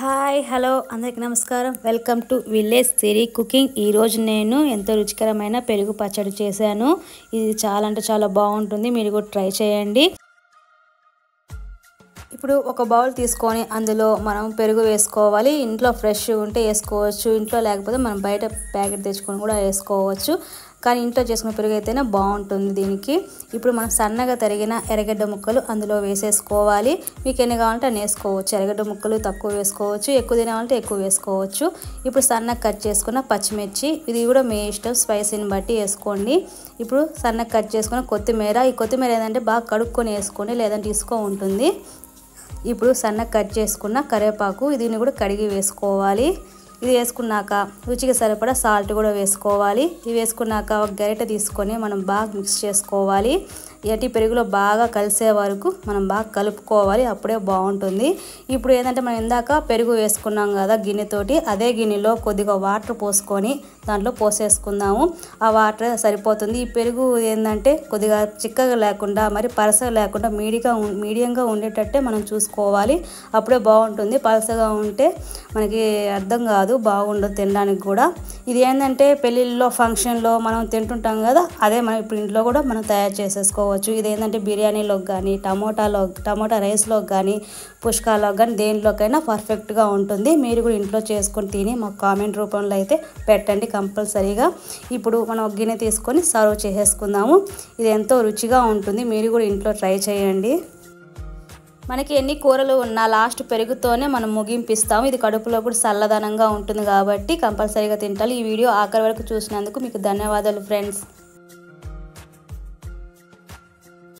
hi hello అందరికీ నమస్కారం welcome to village Siri cooking ఈరోజు నేను ఎంతో రుచికరమైన పెరుగు పచ్చడి చేశాను ఇది చాలా అంటే చాలా బాగుంటుంది మీరు కూడా ట్రై చేయండి ఇప్పుడు ఒక బౌల్ తీసుకొని అందులో మనం పెరుగు వేసుకోవాలి ఇంట్లో ఫ్రెష్ ఉంటే వేసుకోవచ్చు ఇంట్లో లేకపోతే మనం బయట ప్యాకెట్ తెచ్చుకొని కూడా వేసుకోవచ్చు కానీ ఇంట్లో చేసుకున్న పెరుగు అయితేనే బాగుంటుంది దీనికి ఇప్పుడు మనం సన్నగా తరిగిన ఎర్రగడ్డ ముక్కలు అందులో వేసేసుకోవాలి మీకు ఎన్ని కావాలంటే అన్ని వేసుకోవచ్చు ఎర్రగడ్డ ముక్కలు తక్కువ వేసుకోవచ్చు ఎక్కువ తినాలంటే ఎక్కువ వేసుకోవచ్చు ఇప్పుడు సన్నగా కట్ చేసుకున్న పచ్చిమిర్చి ఇది కూడా మీ ఇష్టం స్పైసీని బట్టి వేసుకోండి ఇప్పుడు సన్నగా కట్ చేసుకున్న కొత్తిమీర ఈ కొత్తిమీర ఏంటంటే బాగా కడుక్కొని వేసుకోండి లేదంటే ఇసుకో ఉంటుంది ఇప్పుడు సన్న కట్ చేసుకున్న కరివేపాకు దీన్ని కూడా కడిగి వేసుకోవాలి ఇది వేసుకున్నాక రుచికి సరిపడా సాల్ట్ కూడా వేసుకోవాలి ఇది వేసుకున్నాక ఒక గరిట తీసుకొని మనం బాగా మిక్స్ చేసుకోవాలి ఎటి పెరుగులో బాగా కలిసే వరకు మనం బాగా కలుపుకోవాలి అప్పుడే బాగుంటుంది ఇప్పుడు ఏంటంటే మనం ఇందాక పెరుగు వేసుకున్నాం కదా గిన్నెతోటి అదే గిన్నెలో కొద్దిగా వాటర్ పోసుకొని దాంట్లో పోసేసుకుందాము ఆ వాటర్ సరిపోతుంది ఈ పెరుగు ఏంటంటే కొద్దిగా చిక్కగా లేకుండా మరి పరసగా లేకుండా మీడిగా మీడియంగా ఉండేటట్టే మనం చూసుకోవాలి అప్పుడే బాగుంటుంది పలసగా ఉంటే మనకి అర్థం కాదు బాగుండదు తినడానికి కూడా ఇది ఏంటంటే పెళ్ళిళ్ళలో ఫంక్షన్లో మనం తింటుంటాం కదా అదే మనం ఇప్పుడు ఇంట్లో కూడా మనం తయారు చేసేసుకోవాలి చేసుకోవచ్చు ఇదేంటంటే బిర్యానీలోకి కానీ టమోటాలో టమోటా రైస్లోకి కానీ పుష్కాలో కానీ దేనిలోకైనా పర్ఫెక్ట్గా ఉంటుంది మీరు కూడా ఇంట్లో చేసుకొని తిని మాకు కామెంట్ రూపంలో అయితే పెట్టండి కంపల్సరీగా ఇప్పుడు మనం గిన్నె తీసుకొని సర్వ్ చేసేసుకుందాము ఇది ఎంతో రుచిగా ఉంటుంది మీరు కూడా ఇంట్లో ట్రై చేయండి మనకి ఎన్ని కూరలు ఉన్నా లాస్ట్ పెరుగుతోనే మనం ముగింపిస్తాము ఇది కడుపులో కూడా చల్లదనంగా ఉంటుంది కాబట్టి కంపల్సరీగా తింటాలి ఈ వీడియో ఆఖరి వరకు చూసినందుకు మీకు ధన్యవాదాలు ఫ్రెండ్స్